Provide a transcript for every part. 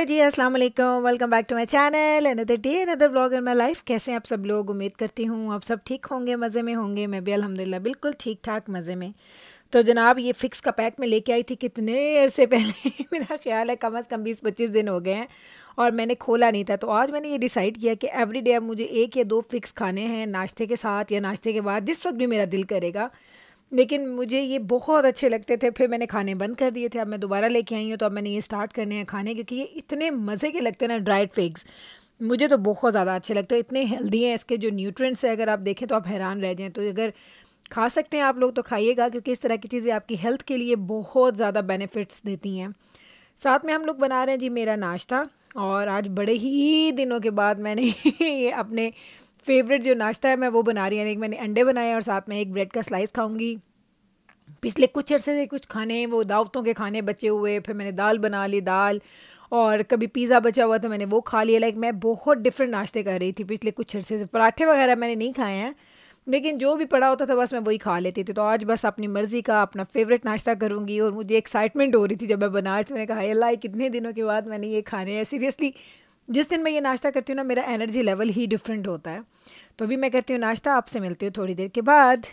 hello जी अस्सलाम वालेकुम welcome back to my channel another day another blog in my life कैसे हैं आप सब लोग उम्मीद करती हूँ आप सब ठीक होंगे मज़े में होंगे मैं भी अल्हम्दुलिल्लाह बिल्कुल ठीक ठाक मज़े में तो जनाब ये फ़िक्स का पैक मैं लेके आई थी कितने अरसे पहले मेरा ख्याल है कम अज़ कम बीस पच्चीस दिन हो गए हैं और मैंने खोला नहीं था तो आज मैंने ये डिसाइड किया कि एवरी डे अब मुझे एक या दो फ़िक्स खाने हैं नाश्ते के साथ या नाश्ते के बाद जिस वक्त भी मेरा दिल करेगा लेकिन मुझे ये बहुत अच्छे लगते थे फिर मैंने खाने बंद कर दिए थे अब मैं दोबारा लेके आई हूँ तो अब मैंने ये स्टार्ट करने हैं खाने क्योंकि ये इतने मज़े के लगते हैं ना ड्राइड फिग्स मुझे तो बहुत ज़्यादा अच्छे लगते हैं इतने हेल्दी हैं इसके जो न्यूट्रिएंट्स हैं अगर आप देखें तो आप हैरान रह जाएँ तो अगर खा सकते हैं आप लोग तो खाइएगा क्योंकि इस तरह की चीज़ें आपकी हेल्थ के लिए बहुत ज़्यादा बेनिफिट्स देती हैं साथ में हम लोग बना रहे हैं जी मेरा नाश्ता और आज बड़े ही दिनों के बाद मैंने ये अपने फेवरेट जो नाश्ता है मैं वो बना रही हूँ मैंने अंडे बनाए और साथ में एक ब्रेड का स्लाइस खाऊंगी पिछले कुछ अरसे से कुछ खाने वो दावतों के खाने बचे हुए फिर मैंने दाल बना ली दाल और कभी पिज़्ज़ा बचा हुआ तो मैंने वो खा लिया लाइक मैं बहुत डिफरेंट नाश्ते कर रही थी पिछले कुछ अरसे से पराठे वगैरह मैंने नहीं खाए हैं लेकिन जो भी पड़ा होता था बस मैं वही खा लेती थी तो आज बस अपनी मर्ज़ी का अपना फेवरेट नाश्ता करूँगी और मुझे एक्साइटमेंट हो रही थी जब मैं बना तो मैंने कहा अल्लाह कितने दिनों के बाद मैंने ये खाने हैं सीरियसली जिस दिन मैं ये नाश्ता करती हूँ ना मेरा एनर्जी लेवल ही डिफरेंट होता है तो अभी मैं करती हूँ नाश्ता आपसे मिलती हूँ थोड़ी देर के बाद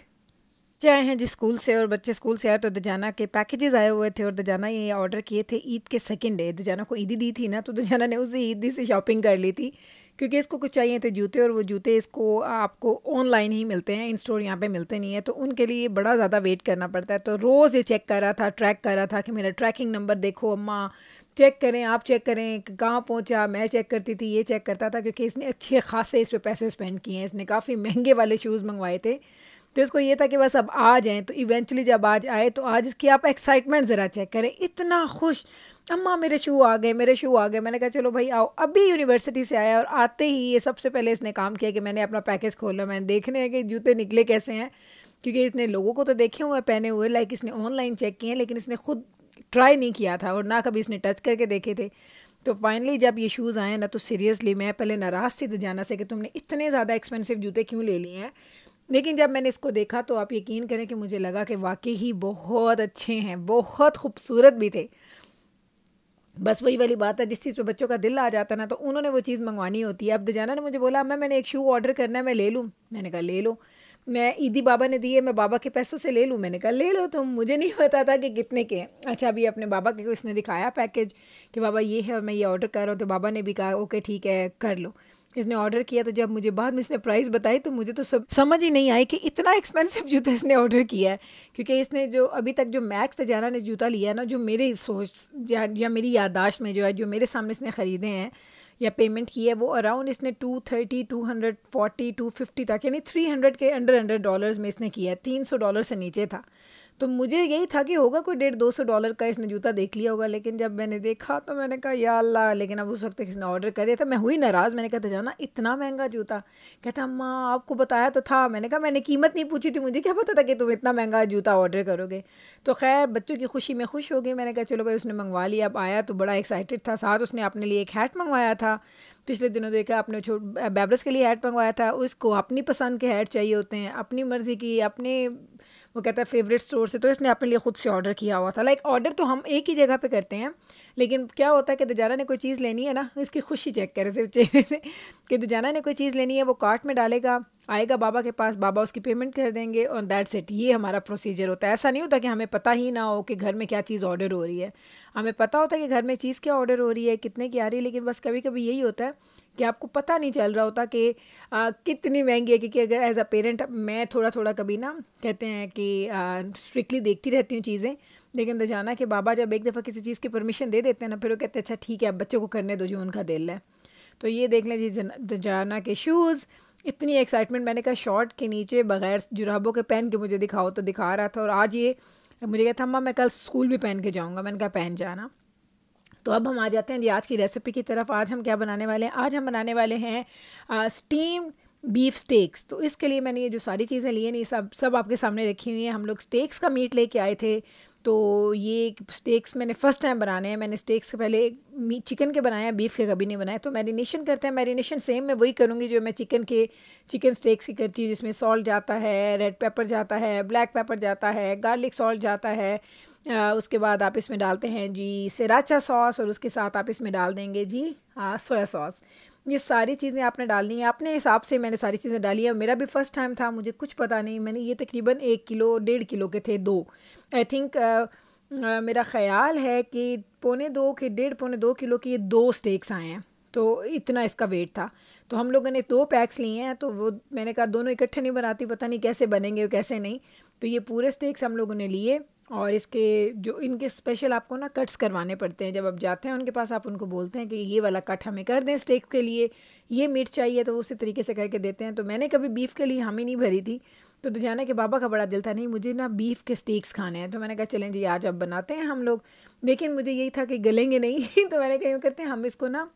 चाहे हैं जिस स्कूल से और बच्चे स्कूल से आए तो दजाना के पैकेजेस आए हुए थे और दजाना ये ऑर्डर किए थे ईद के सेकंड डे दजाना को ईदी दी थी ना तो दजाना ने उसी ईदी से शॉपिंग कर ली थी क्योंकि इसको कुछ चाहिए थे जूते और वो जूते इसको आपको ऑनलाइन ही मिलते हैं इन स्टोर यहाँ पे मिलते नहीं है तो उनके लिए बड़ा ज़्यादा वेट करना पड़ता है तो रोज़ ये चेक कर रहा था ट्रैक कर रहा था कि मेरा ट्रैकिंग नंबर देखो अम्मा चेक करें आप चेक करें कहाँ पहुँचा मैं चेक करती थी ये चेक करता था क्योंकि इसने अच्छे खासे इस पर पैसे स्पेंड किए हैं इसने काफ़ी महंगे वाले शूज़ मंगवाए थे तो इसको ये था कि बस अब आ जाएँ तो इवेंचुअली जब आज आए तो आज इसकी आप एक्साइटमेंट ज़रा चेक करें इतना खुश अम्मा मेरे शू आ गए मेरे शू आ गए मैंने कहा चलो भाई आओ अभी यूनिवर्सिटी से आया और आते ही ये सबसे पहले इसने काम किया कि मैंने अपना पैकेज खोला मैंने देखने हैं कि जूते निकले कैसे हैं क्योंकि इसने लोगों को तो देखे हुए पहने हुए लाइक इसने ऑनलाइन चेक किए हैं लेकिन इसने खुद ट्राई नहीं किया था और ना कभी इसने टच करके देखे थे तो फाइनली जब ये शूज़ आए ना तो सीरियसली मैं पहले नाराज़ थी जाना से कि तुमने इतने ज़्यादा एक्सपेंसिव जूते क्यों ले लिए हैं लेकिन जब मैंने इसको देखा तो आप यकीन करें कि मुझे लगा कि वाकई ही बहुत अच्छे हैं बहुत खूबसूरत भी थे बस वही वाली बात है जिस चीज़ पे बच्चों का दिल आ जाता ना तो उन्होंने वो चीज़ मंगवानी होती है अब दजाना ने मुझे बोला मैं मैंने एक शू ऑर्डर करना है मैं ले लूँ मैंने कहा ले लो मैं ईदी बाबा ने दिए मैं बाबा के पैसों से ले लूँ मैंने कहा ले लो तुम मुझे नहीं पता था कि कितने के हैं अच्छा अभी अपने बाबा के उसने दिखाया पैकेज कि बाबा ये है और मैं ये ऑर्डर कर रहा हूँ तो बाबा ने भी कहा ओके ठीक है कर लो इसने ऑर्डर किया तो जब मुझे बाद में इसने प्राइस बताई तो मुझे तो सब समझ ही नहीं आई कि इतना एक्सपेंसिव जूता इसने ऑर्डर किया है क्योंकि इसने जो अभी तक जो मैक्स तजाना ने जूता लिया है ना जो मेरे सोच या, या मेरी यादाश्त में जो है जो मेरे सामने इसने ख़रीदे हैं या पेमेंट की है वो अराउंड इसने two thirty two hundred forty two fifty तक यानी थ्री हंड्रेड के अंडर अंडर डॉलर्स में इसने किया है तीन सौ डॉलर से नीचे था तो मुझे यही था कि होगा कोई डेढ़ दो सौ डॉलर का इसने जूता देख लिया होगा लेकिन जब मैंने देखा तो मैंने कहा या अल्लाह लेकिन अब उस वक्त किसी ने ऑर्डर कर दिया था मैं हुई नाराज़ मैंने कहा तो जाना इतना महंगा जूता कहता अम्मा आपको बताया तो था मैंने कहा मैंने कीमत नहीं पूछी थी मुझे क्या पता था कि तुम इतना महंगा जूता ऑर्डर करोगे तो खैर बच्चों की खुशी में खुश हो गई मैंने कहा चलो भाई उसने मंगवा लिया अब आया तो बड़ा एक्साइटेड था साथ उसने अपने लिए एक हैट मंगवाया था पिछले दिनों देखा अपने छोटे बैबरस के लिए हैड मंगवाया था उसको अपनी पसंद के हेड चाहिए होते हैं अपनी मर्ज़ी की अपने वो कहता है फेवरेट स्टोर से तो इसने अपने लिए ख़ुद से ऑर्डर किया हुआ था लाइक ऑर्डर तो हम एक ही जगह पे करते हैं लेकिन क्या होता है कि दजारा ने कोई चीज़ लेनी है ना इसकी खुशी चेक करे सिर्फ चेहरे से कि दजाना ने कोई चीज़ लेनी है वो कार्ट में डालेगा आएगा बाबा के पास बाबा उसकी पेमेंट कर देंगे और दैट्स इट ये हमारा प्रोसीजर होता है ऐसा नहीं होता कि हमें पता ही ना हो कि घर में क्या चीज़ ऑर्डर हो रही है हमें पता होता है कि घर में चीज़ क्या ऑर्डर हो रही है कितने की आ रही है लेकिन बस कभी कभी यही होता है कि आपको पता नहीं चल रहा होता कि आ, कितनी महंगी है क्योंकि अगर एज अ पेरेंट मैं थोड़ा थोड़ा कभी ना कहते हैं कि स्ट्रिक्टली देखती रहती हूँ चीज़ें लेकिन दजाना कि बाबा जब एक दफ़ा किसी चीज़ की परमिशन दे देते हैं ना फिर वो कहते हैं अच्छा ठीक है अब बच्चों को करने दो जो उनका दिल है तो ये देख लें जी जाना के शूज़ इतनी एक्साइटमेंट मैंने कहा शॉर्ट के नीचे बगैर जुराबों के पहन के मुझे दिखाओ तो दिखा रहा था और आज ये मुझे कहता था अम्मा मैं कल स्कूल भी पहन के जाऊँगा मैंने कहा पहन जाना तो अब हम आ जाते हैं जी आज की रेसिपी की तरफ आज हम क्या बनाने वाले हैं आज हम बनाने वाले हैं स्टीम्ड बीफ स्टेक्स तो इसके लिए मैंने ये जो सारी चीज़ें ली हैं नहीं सब सब आपके सामने रखी हुई हैं हम लोग स्टेक्स का मीट लेके आए थे तो ये स्टेक्स मैंने फ़र्स्ट टाइम बनाने हैं मैंने स्टेक्स से पहले चिकन के बनाया बीफ के कभी नहीं बनाए तो मैरिनेशन करते हैं मैरिनेशन सेम मैं वही करूँगी जो मैं चिकन के चिकन स्टेक्स की करती हूँ जिसमें सॉल्ट जाता है रेड पेपर जाता है ब्लैक पेपर जाता है गार्लिक सॉल्ट जाता है आ, उसके बाद आप इसमें डालते हैं जी सिराचा सॉस और उसके साथ आप इसमें डाल देंगे जी हाँ सोया सॉस ये सारी चीज़ें आपने डालनी है अपने हिसाब से मैंने सारी चीज़ें डाली है मेरा भी फर्स्ट टाइम था मुझे कुछ पता नहीं मैंने ये तकरीबन एक किलो डेढ़ किलो के थे दो आई थिंक Uh, मेरा ख्याल है कि पौने दो के डेढ़ पौने दो किलो के ये दो स्टेक्स आए हैं तो इतना इसका वेट था तो हम लोगों ने दो पैक्स लिए हैं तो वो मैंने कहा दोनों इकट्ठे नहीं बनाती पता नहीं कैसे बनेंगे कैसे नहीं तो ये पूरे स्टेक्स हम लोगों ने लिए और इसके जो इनके स्पेशल आपको ना कट्स करवाने पड़ते हैं जब आप जाते हैं उनके पास आप उनको बोलते हैं कि ये वाला कट हमें कर दें स्टेक के लिए ये मीट चाहिए तो उसी तरीके से करके देते हैं तो मैंने कभी बीफ के लिए हम ही नहीं भरी थी तो जाना कि बाबा का बड़ा दिल था नहीं मुझे ना बीफ के स्टेक्स खाने हैं तो मैंने कहा चलें जी आज आप बनाते हैं हम लोग लेकिन मुझे यही था कि गलेंगे नहीं तो मैंने कहा करते हैं हम इसको ना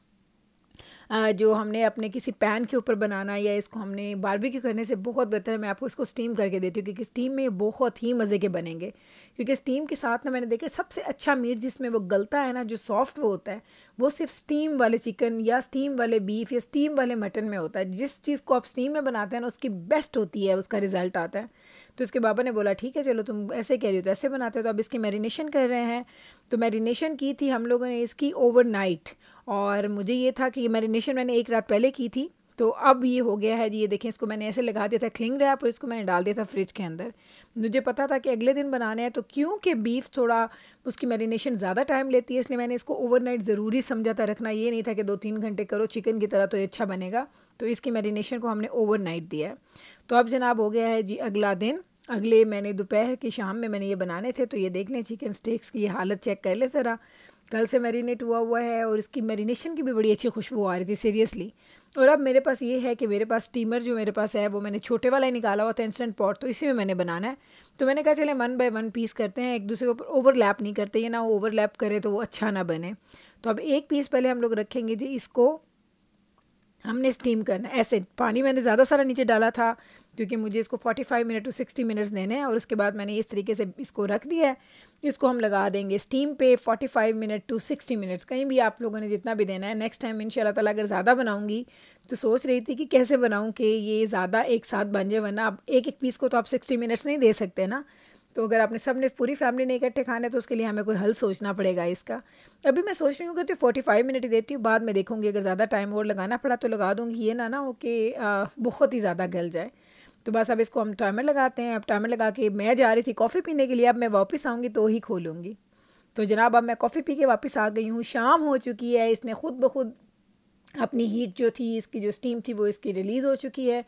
जो हमने अपने किसी पैन के ऊपर बनाना या इसको हमने बारबेक्यू करने से बहुत बेहतर है मैं आपको इसको स्टीम करके देती हूँ क्योंकि स्टीम में बहुत ही मज़े के बनेंगे क्योंकि स्टीम के साथ ना मैंने देखा सबसे अच्छा मीट जिसमें वो गलता है ना जो सॉफ्ट वो होता है वो सिर्फ स्टीम वाले चिकन या स्टीम वाले बीफ या स्टीम वाले मटन में होता है जिस चीज़ को आप स्टीम में बनाते हैं ना उसकी बेस्ट होती है उसका रिज़ल्ट आता है तो उसके बाबा ने बोला ठीक है चलो तुम ऐसे कह रही हो तो ऐसे बनाते हो तो अब इसकी मैरिनेशन कर रहे हैं तो मैरिनेशन की थी हम लोगों ने इसकी ओवरनाइट और मुझे ये था कि ये मैरिनेशन मैंने एक रात पहले की थी तो अब ये हो गया है जी ये देखें इसको मैंने ऐसे लगा दिया था क्लिंग रैप और इसको मैंने डाल दिया था फ्रिज के अंदर मुझे पता था कि अगले दिन बनाने हैं तो क्योंकि बीफ थोड़ा उसकी मैरिनेशन ज़्यादा टाइम लेती है इसलिए मैंने इसको ओवरनाइट ज़रूरी समझा था रखना ये नहीं था कि दो तीन घंटे करो चिकन की तरह तो ये अच्छा बनेगा तो इसकी मैरिनेशन को हमने ओवर दिया है तो अब जनाब हो गया है जी अगला दिन अगले मैंने दोपहर की शाम में मैंने ये बनाने थे तो ये देख लें चिकन स्टेक्स की हालत चेक कर लें ज़रा कल से मैरिनेट हुआ हुआ है और इसकी मैरिनेशन की भी बड़ी अच्छी खुशबू आ रही थी सीरियसली और अब मेरे पास ये है कि मेरे पास स्टीमर जो मेरे पास है वो मैंने छोटे वाला ही निकाला हुआ था इंस्टेंट पॉट तो इसी में मैंने बनाना है तो मैंने कहा चले वन बाई वन पीस करते हैं एक दूसरे के ऊपर ओवरलैप नहीं करते ये ना ओवरलैप करें तो वो अच्छा ना बने तो अब एक पीस पहले हम लोग रखेंगे जी इसको हमने स्टीम करना ऐसे पानी मैंने ज़्यादा सारा नीचे डाला था क्योंकि मुझे इसको 45 मिनट टू 60 मिनट्स देने हैं और उसके बाद मैंने इस तरीके से इसको रख दिया है इसको हम लगा देंगे स्टीम पे 45 मिनट टू 60 मिनट्स कहीं भी आप लोगों ने जितना भी देना है नेक्स्ट टाइम इन तला अगर ज़्यादा बनाऊँगी तो सोच रही थी कि कैसे बनाऊँ कि ये ज़्यादा एक साथ बन जाए वरना आप एक एक पीस को तो आप सिक्सटी मिनट्स नहीं दे सकते ना तो अगर आपने सब ने पूरी फैमिली ने इकट्ठे खाने तो उसके लिए हमें कोई हल सोचना पड़ेगा इसका अभी मैं सोच रही हूँ कि फोर्टी फाइव मिनट ही देती हूँ बाद में देखूँगी अगर ज़्यादा टाइम और लगाना पड़ा तो लगा दूँगी ये ना ना हो कि बहुत ही ज़्यादा गल जाए तो बस अब इसको हम टाइमर लगाते हैं अब टाइमर लगा के मैं जा रही थी कॉफ़ी पीने के लिए अब मैं वापस आऊँगी तो ही खोलूँगी तो जनाब अब मैं कॉफ़ी पी के वापस आ गई हूँ शाम हो चुकी है इसने ख़ुद ब खुद अपनी हीट जो थी इसकी जो स्टीम थी वो इसकी रिलीज़ हो चुकी है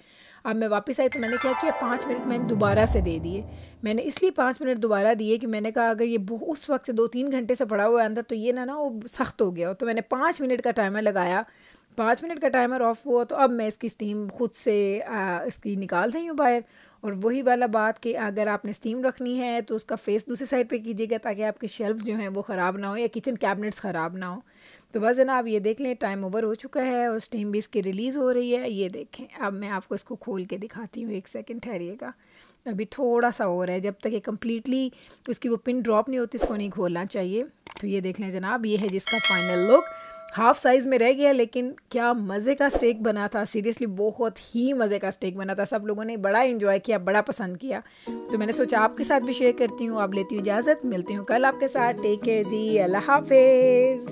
अब मैं वापस आई तो मैंने क्या किया पाँच मिनट मैंने दोबारा से दे दिए मैंने इसलिए पाँच मिनट दोबारा दिए कि मैंने कहा अगर ये उस वक्त से दो तीन घंटे से पड़ा हुआ है अंदर तो ये ना ना वो सख्त हो गया हो तो मैंने पाँच मिनट का टाइमर लगाया पाँच मिनट का टाइमर ऑफ हुआ तो अब मैं इसकी स्टीम खुद से आ, इसकी निकाल रही हूँ बाहर और वही वाला बात कि अगर आपने स्टीम रखनी है तो उसका फेस दूसरी साइड पे कीजिएगा ताकि आपके शेल्फ जो हैं वो ख़राब ना हो या किचन कैबिनेट्स ख़राब ना हो तो बस जना आप ये देख लें टाइम ओवर हो चुका है और स्टीम भी इसकी रिलीज़ हो रही है ये देखें अब मैं आपको इसको खोल के दिखाती हूँ एक सेकेंड ठहरिएगा अभी थोड़ा सा और है जब तक ये कम्प्लीटली उसकी वो पिन ड्रॉप नहीं होती इसको नहीं खोलना चाहिए तो ये देख लें जनाब ये है जिसका फाइनल लुक हाफ साइज़ में रह गया लेकिन क्या मज़े का स्टेक बना था सीरियसली बहुत ही मज़े का स्टेक बना था सब लोगों ने बड़ा इन्जॉय किया बड़ा पसंद किया तो मैंने सोचा आपके साथ भी शेयर करती हूँ आप लेती हूँ इजाज़त मिलती हूँ कल आपके साथ टेक केयर जी अल्लाह हाफिज़